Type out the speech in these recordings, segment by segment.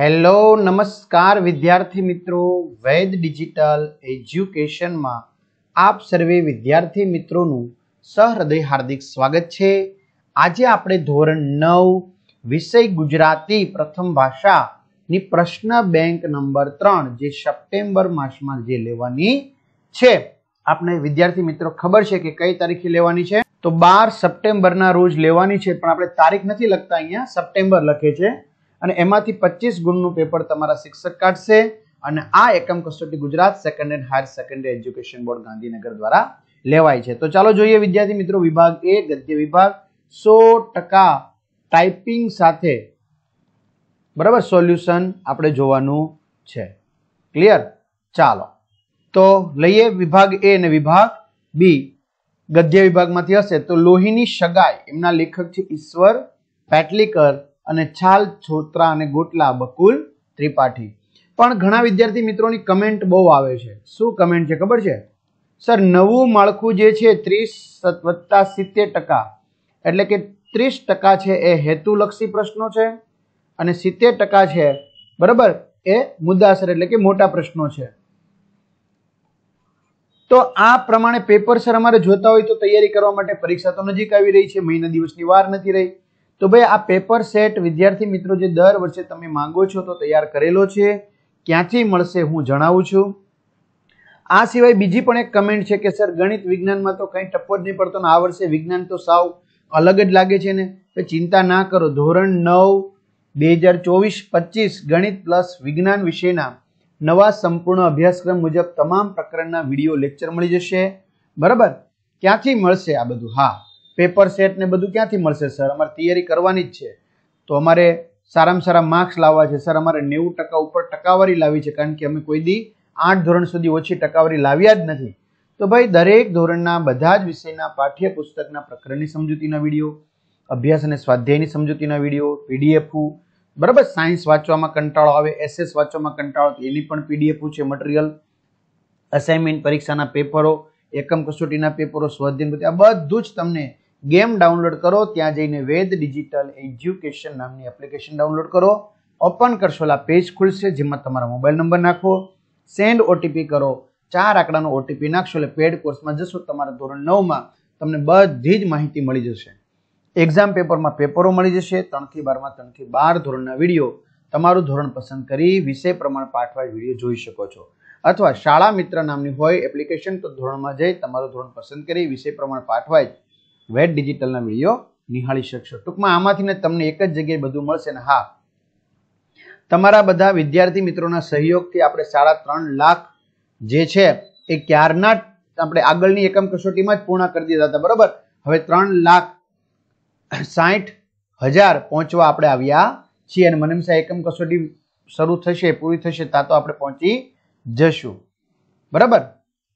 hello નમસ્કાર વિદ્યાર્થી મિત્રો વૈદ ડિજિટલ એજ્યુકેશનમાં આપ સર્વે વિદ્યાર્થી મિત્રોનું સહૃદય હાર્દિક સ્વાગત છે આજે આપણે ધોરણ નવ વિષય ગુજરાતી પ્રથમ ભાષાની પ્રશ્ન બેંક નંબર ત્રણ જે સપ્ટેમ્બર માસમાં જે લેવાની છે આપણે વિદ્યાર્થી મિત્રો ખબર છે કે કઈ તારીખે લેવાની છે તો બાર સપ્ટેમ્બરના રોજ લેવાની છે પણ આપણે તારીખ નથી લખતા અહીંયા સપ્ટેમ્બર લખે છે અને એમાંથી પચીસ ગુણનું પેપર તમારા શિક્ષક કાઢશે અને આ એકમ કસોટી Gujarat second and higher secondary education board Gandhinagar દ્વારા લેવાય છે તો ચાલો જોઈએ વિદ્યાર્થી મિત્રો વિભાગ એ ગદ્ય વિભાગ સો ટકા ટાઈપિંગ સાથે બરાબર સોલ્યુશન આપણે જોવાનું છે ક્લિયર ચાલો તો લઈએ વિભાગ એ અને વિભાગ બી ગદ્ય વિભાગમાંથી હશે તો લોહીની સગાઈ એમના લેખક છે ઈશ્વર પેટલીકર અને છાલ છોતરા અને ગોટલા બકુલ ત્રિપાઠી પણ ઘણા વિદ્યાર્થી મિત્રોની કમેન્ટ બહુ આવે છે શું કમેન્ટ છે ખબર છે સર નવું માળખું જે છે ત્રીસ વત્તા સિત્તેર ટકા એટલે કે ત્રીસ ટકા છે એ હેતુલક્ષી પ્રશ્નો છે અને સિત્તેર ટકા છે બરાબર એ મુદ્દાસર એટલે કે મોટા પ્રશ્નો છે તો આ પ્રમાણે પેપર સર અમારે જોતા હોય તો તૈયારી કરવા માટે પરીક્ષા તો નજીક આવી રહી છે મહિના દિવસની વાર નથી રહી તો ભાઈ આ પેપર સેટ વિદ્યાર્થી મિત્રો જે દર વર્ષે તમે માંગો છો તો તૈયાર કરેલો છે ક્યાંથી મળશે હું જણાવું છું આ સિવાય બીજી પણ એક કમેન્ટ છે કે સર ગણિત વિજ્ઞાનમાં તો કંઈ ટપ્પો જ નહીં પડતો ને આ વર્ષે વિજ્ઞાન તો સાવ અલગ જ લાગે છે ને તો ચિંતા ના કરો ધોરણ નવ બે હજાર ચોવીસ પચીસ ગણિત પ્લસ વિજ્ઞાન વિશેના નવા સંપૂર્ણ અભ્યાસક્રમ મુજબ તમામ પ્રકરણના વિડીયો લેક્ચર મળી જશે બરાબર ક્યાંથી મળશે આ બધું હા પેપર સેટ ને બધું ક્યાંથી મળશે સર અમારે તૈયારી કરવાની જ છે તો અમારે સારામાં સારા માર્ક્સ લાવવા છે સર અમારે નેવું ટકા ઉપર ટકાવારી લાવી છે કારણ કે અમે કોઈ દી આઠ ધોરણ સુધી ઓછી ટકાવારી લાવ્યા જ નથી તો ભાઈ દરેક ધોરણના બધા જ વિષયના પાઠ્યપુસ્તકના પ્રકરણની સમજૂતીના વિડીયો અભ્યાસ અને સ્વાધ્યાયની સમજૂતીના વિડીયો પીડીએફ બરાબર સાયન્સ વાંચવામાં કંટાળો આવે એસએસ વાંચવામાં કંટાળો એની પણ પીડીએફ છે મટીરિયલ અસાઇનમેન્ટ પરીક્ષાના પેપરો એકમ કસોટીના પેપરો સ્વાધ્યાય આ બધું જ તમને ગેમ ડાઉનલોડ કરો ત્યાં જઈને વેદ ડિજિટલ એજ્યુકેશન નામની એપ્લિકેશન ડાઉનલોડ કરો ઓપન કરશો આ પેજ ખુલશે જેમાં તમારો મોબાઈલ નંબર નાખો સેન્ડ ઓટીપી કરો ચાર આંકડાનો ઓટીપી નાખશો એટલે પેડ કોર્સમાં જશો તમારા ધોરણ નવમાં તમને બધી જ માહિતી મળી જશે એક્ઝામ પેપરમાં પેપરો મળી જશે ત્રણથી બારમાં ત્રણથી બાર ધોરણના વિડીયો તમારું ધોરણ પસંદ કરી વિષય પ્રમાણે પાઠવાય વિડીયો જોઈ શકો છો અથવા શાળા મિત્ર નામની હોય એપ્લિકેશન તો ધોરણમાં જઈ તમારું ધોરણ પસંદ કરી વિષય પ્રમાણે પાઠવાય વેટ ડિજિટલના વિડીયો નિહાળી શકશો ટૂંકમાં આમાંથી તમને એક જ જગ્યાએ બધું મળશે ને હા તમારા બધા વિદ્યાર્થી મિત્રોના સહયોગથી આપણે સાડા ત્રણ લાખ જે છે એ ક્યારના આપણે આગળની એકમ કસોટીમાં જ પૂર્ણ કરી દીધા હતા બરોબર હવે ત્રણ લાખ સાઠ હજાર પહોંચવા આપણે આવ્યા છીએ અને મનમસા એકમ કસોટી શરૂ થશે પૂરી થશે તા તો આપણે પહોંચી જશું બરાબર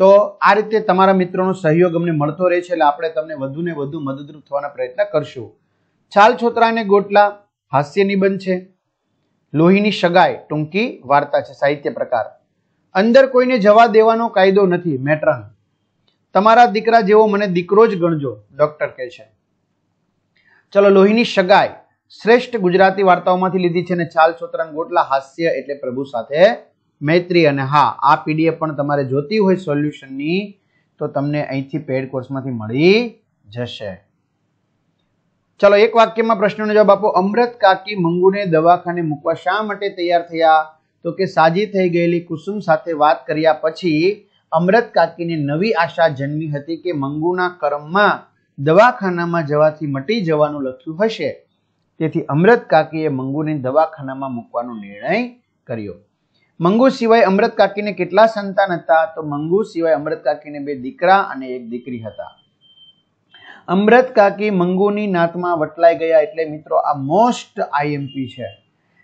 તો આ રીતે તમારા મિત્રોનો સહયોગ અમને મળતો રહે છે એટલે આપણે તમને વધુ ને વધુ મદદરૂપ થવાના પ્રયત્ન કરશું છાલ છોતરા અને ગોટલા હાસ્ય નિબંધ છે લોહીની સગાઈ ટૂંકી વાર્તા છે સાહિત્ય પ્રકાર અંદર કોઈને જવા દેવાનો કાયદો નથી મેટ્રન તમારા દીકરા જેવો મને દીકરો જ ગણજો ડોક્ટર કહે છે ચલો લોહીની સગાઈ શ્રેષ્ઠ ગુજરાતી વાર્તાઓમાંથી લીધી છે અને છાલ છોતરા ગોટલા હાસ્ય એટલે પ્રભુ સાથે મૈત્રી અને હા આ પીડીએફ પણ તમારે જોતી હોય સોલ્યુશનની તો તમને અહીંથી પેડ કોર્સમાંથી મળી જશે ચલો એક વાક્યમાં પ્રશ્નનો જવાબ આપો અમૃત કાકી મંગુને દવાખાને મૂકવા શા માટે તૈયાર થયા તો કે સાજી થઈ ગયેલી કુસુમ સાથે વાત કર્યા પછી અમૃત કાકીને નવી આશા જન્મી હતી કે મંગુના કર્મમાં દવાખાનામાં જવાથી મટી જવાનું લખ્યું હશે તેથી અમૃત કાકીએ મંગુને દવાખાનામાં મૂકવાનો નિર્ણય કર્યો મંગુ સિવાય અમૃત કાકીને કેટલા સંતાન હતા તો મંગુ સિવાય અમૃત કાકીને બે દીકરા અને એક દીકરી હતા અમૃત કાકી મંગુની નાતમાં વટલાઈ ગયા એટલે મિત્રો આ મોસ્ટ આઈએમપી છે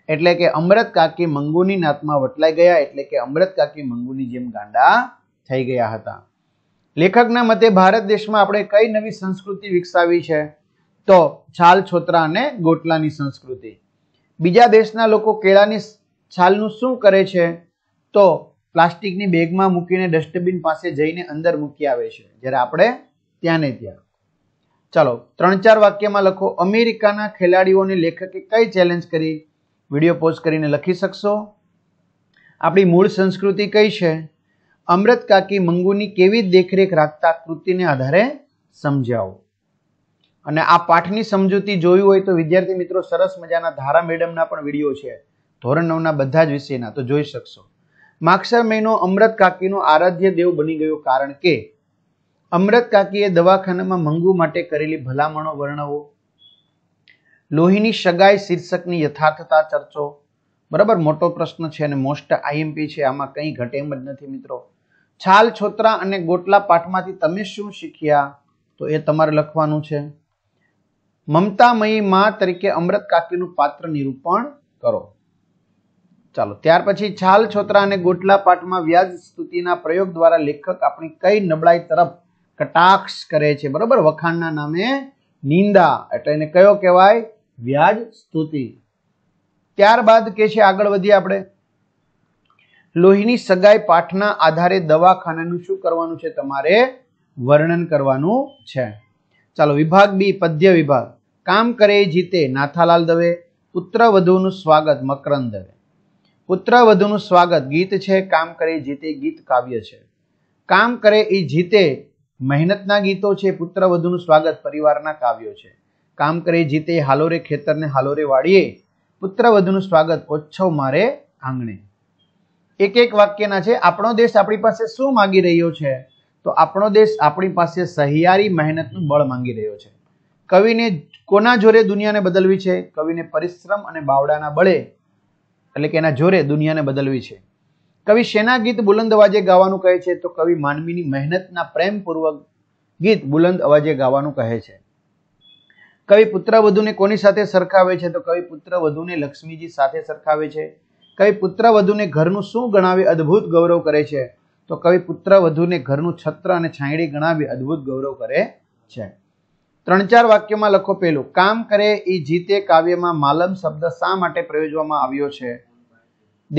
એટલે કે અમૃત કાકી મંગુની નાતમાં વટલાઈ ગયા એટલે કે અમૃત કાકી મંગુની જેમ ગાંડા થઈ ગયા હતા લેખકના મતે ભારત દેશમાં આપણે કઈ નવી સંસ્કૃતિ વિકસાવી છે તો છાલ છોતરા અને ગોટલાની સંસ્કૃતિ બીજા દેશના લોકો કેળાની છાલનું શું કરે છે તો પ્લાસ્ટિકની બેગમાં મૂકીને ડસ્ટબિન પાસે જઈને અંદર મૂકી આવે છે જ્યારે આપણે ત્યાં ને ત્યાં ચાલો ત્રણ ચાર વાક્યમાં લખો અમેરિકાના ખેલાડીઓને લેખકે કઈ ચેલેન્જ કરી વિડીયો પોઝ કરીને લખી શકશો આપણી મૂળ સંસ્કૃતિ કઈ છે અમૃત કાકી મંગુની કેવી દેખરેખ રાખતા કૃતિને આધારે સમજાવો અને આ પાઠની સમજૂતી જોયું હોય તો વિદ્યાર્થી મિત્રો સરસ મજાના ધારા મેડમના પણ વિડીયો છે ધોરણ નવના બધા જ વિષયના તો જોઈ શકશો માક્ષર મહિનો અમૃત કાકીનો આરાધ્ય દેવ બની ગયો કારણ કે અમૃત કાકીએ દવાખાનામાં મંગુ માટે કરેલી ભલામણો વર્ણવો લોહીની સગાઈ શીર્ષકની યથાર્થતા ચર્ચો બરાબર મોટો પ્રશ્ન છે અને મોસ્ટ આઈએમપી છે આમાં કંઈ ઘટે એમ જ નથી મિત્રો છાલ છોતરા અને ગોટલા પાઠમાંથી તમે શું શીખ્યા તો એ તમારે લખવાનું છે મમતામયી મા તરીકે અમૃત કાકીનું પાત્ર નિરૂપણ કરો ચાલો ત્યાર પછી છાલ છોતરા અને ગોટલા પાઠમાં વ્યાજ સ્તુતિના પ્રયોગ દ્વારા લેખક આપણી કઈ નબળાઈ તરફ કટાક્ષ કરે છે બરોબર વખાણના નામે નિંદા એટલે એને કયો કહેવાય વ્યાજ સ્તુતિ ત્યારબાદ કે છે આગળ વધીએ આપણે લોહીની સગાઈ પાઠના આધારે દવાખાનાનું શું કરવાનું છે તમારે વર્ણન કરવાનું છે ચાલો વિભાગ બી પદ્ય વિભાગ કામ કરે જીતે નાથાલાલ દવે પુત્ર વધુનું સ્વાગત મકરંદ દવે પુત્રવધુનું સ્વાગત ગીત છે કામ કરે જીતે ગીત કાવ્ય છે કામ કરે એ જીતે મહેનતના ગીતો છે પુત્રવધુનું સ્વાગત પરિવારના કાવ્યો છે કામ કરે જીતે હાલોરે ખેતરને હાલોરે રે વાળીએ પુત્રવધુનું સ્વાગત ઓછવ મારે આંગણે એક એક વાક્યના છે આપણો દેશ આપણી પાસે શું માંગી રહ્યો છે તો આપણો દેશ આપણી પાસે સહિયારી મહેનતનું બળ માંગી રહ્યો છે કવિને કોના જોરે દુનિયાને બદલવી છે કવિને પરિશ્રમ અને બાવડાના બળે એટલે કે એના જોરે દુનિયાને બદલવી છે કવિ શેના ગીત બુલંદ અવાજે ગાવાનું કહે છે તો કવિ માનવીની મહેનતના પ્રેમપૂર્વક ગીત બુલંદ અવાજે ગાવાનું કહે છે કવિ પુત્રવધુને કોની સાથે સરખાવે છે તો કવિ પુત્રવધુને લક્ષ્મીજી સાથે સરખાવે છે કવિ પુત્રવધુને ઘરનું શું ગણાવી અદ્ભુત ગૌરવ કરે છે તો કવિ પુત્રવધુને ઘરનું છત્ર અને છાંયડી ગણાવી અદ્ભુત ગૌરવ કરે છે ત્રણ ચાર વાક્યમાં લખો પેલું કામ કરે એ જીતે કાવ્યમાં માલમ શબ્દ શા માટે પ્રયોજવામાં આવ્યો છે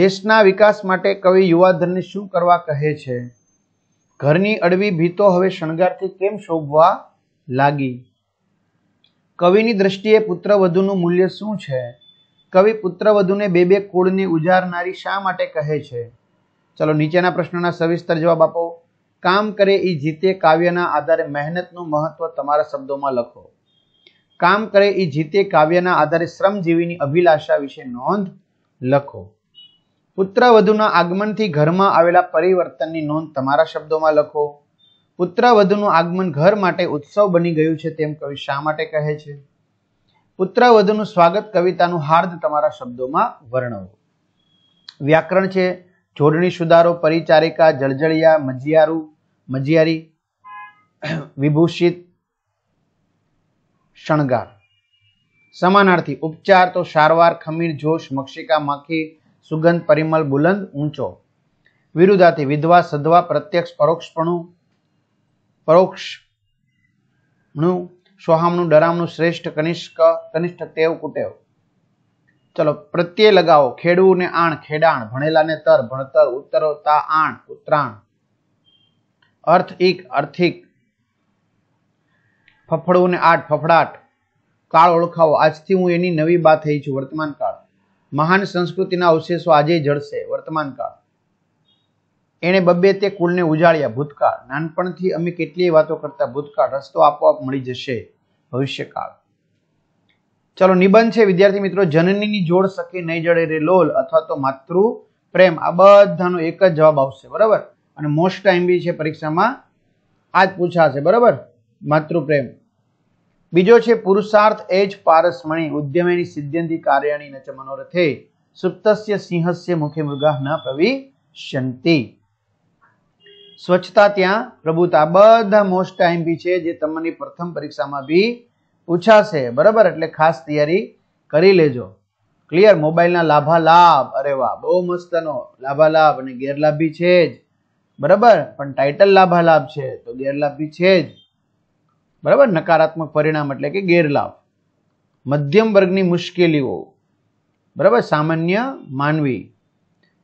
દેશના વિકાસ માટે કવિ યુવાધનને શું કરવા કહે છે ઘરની અડવી ભીતો હવે શણગારથી કેમ શોભવા લાગી કવિની દ્રષ્ટિએ પુત્રવધુનું મૂલ્ય શું છે કવિ પુત્રવધુને બે બે કુળને ઉજારનારી શા માટે કહે છે ચલો નીચેના પ્રશ્નોના સવિસ્તર જવાબ આપો કામ કરે એ જીતે કાવ્યના આધારે મહેનતનું મહત્વ તમારા શબ્દોમાં લખો કામ કરે એ જીતે કાવ્યના આધારે શ્રમજીવીની અભિલાષા વિશે નોંધ લખો પુત્રવધુના આગમનથી ઘરમાં આવેલા પરિવર્તનની નોંધ તમારા શબ્દોમાં લખો પુત્રવધુનું આગમન ઘર માટે ઉત્સવ બની ગયું છે તેમ કવિ શા માટે કહે છે પુત્રવધુનું સ્વાગત કવિતાનું હાર્દ તમારા શબ્દોમાં વર્ણવો વ્યાકરણ છે જોડણી સુધારો પરિચારિકા જળજળિયા મજિયારું મજિયારી વિભૂષિત શણગાર સમાનાર્થી ઉપચાર તો સારવાર ખમીર જોશ મક્ષિકા માખી સુગંધ પરિમલ બુલંદ ઊંચો વિરુદ્ધાથી વિધવા સધવા પ્રત્યક્ષ પરોક્ષપણું પરોક્ષનું સોહામનું ડરામનું શ્રેષ્ઠ કનિષ્ક કનિષ્ઠ ટેવ કુટેવ ચલો પ્રત્યય લગાવો ખેડવું ને આણ ખેડાણ ભણેલાને તર ભણતર ઉત્તરોતા આણ ઉત્તરાણ અર્થ ઇક અર્થિક ફફડવું ને આઠ ફફડાટ કાળ ઓળખાવો આજથી હું એની નવી બા થઈ છું વર્તમાન કાળ મહાન સંસ્કૃતિના અવશેષો આજે જળશે વર્તમાન કાળ એણે બબ્બે તે કુલને ઉજાળ્યા ભૂતકાળ નાનપણથી અમે કેટલીય વાતો કરતા ભૂતકાળ રસ્તો આપોઆપ મળી જશે ભવિષ્યકાળ ચાલો નિબંધ છે વિદ્યાર્થી મિત્રો જનનીની જોડ સખી નહીં જડે રે લોલ અથવા તો માતૃ પ્રેમ આ બધાનો એક જ જવાબ આવશે બરાબર અને મોસ્ટ ટાઈમ બી છે પરીક્ષામાં આ જ પૂછાશે બરાબર માતૃપ્રેમ બીજો છે પુરુષાર્થ એજ જ પારસમણી ઉદ્યમેની સિદ્ધ્યંતિ કાર્યાણી નચ મનોરથે સુપ્તસ્ય સિંહસ્ય મુખે મૃગા ન પ્રવિશંતિ સ્વચ્છતા ત્યાં પ્રભુતા બધા મોસ્ટ ટાઈમ બી છે જે તમને પ્રથમ પરીક્ષામાં બી પૂછાશે બરાબર એટલે ખાસ તૈયારી કરી લેજો ક્લિયર મોબાઈલના લાભા લાભ અરે વાહ બહુ મસ્તનો લાભા લાભ અને ગેરલાભ બી છે જ બરાબર પણ ટાઇટલ લાભા લાભ છે તો ગેરલાભ બી છે જ બરાબર નકારાત્મક પરિણામ એટલે કે ગેરલાભ મધ્યમ વર્ગની મુશ્કેલીઓ બરાબર સામાન્ય માનવી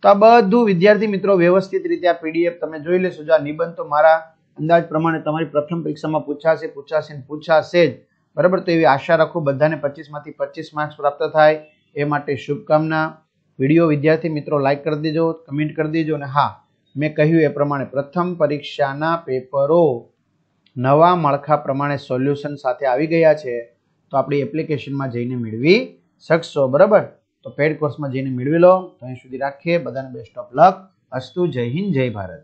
તો આ બધું વિદ્યાર્થી મિત્રો વ્યવસ્થિત રીતે આ પીડીએફ તમે જોઈ લેશો જો આ નિબંધ તો મારા અંદાજ પ્રમાણે તમારી પ્રથમ પરીક્ષામાં પૂછાશે પૂછાશે ને પૂછાશે જ બરાબર તો એવી આશા રાખો બધાને પચીસમાંથી પચીસ માર્ક્સ પ્રાપ્ત થાય એ માટે શુભકામના વિડીયો વિદ્યાર્થી મિત્રો લાઇક કરી દેજો કમેન્ટ કરી દેજો અને હા મેં કહ્યું એ પ્રમાણે પ્રથમ પરીક્ષાના પેપરો નવા માળખા પ્રમાણે સોલ્યુશન સાથે આવી ગયા છે તો આપણી એપ્લિકેશનમાં જઈને મેળવી શકશો બરાબર તો પેડ કોર્સમાં જઈને મેળવી લો તો અહીં સુધી રાખીએ બધાને બેસ્ટ ઓફ લક અસ્તુ જય હિન્દ જય ભારત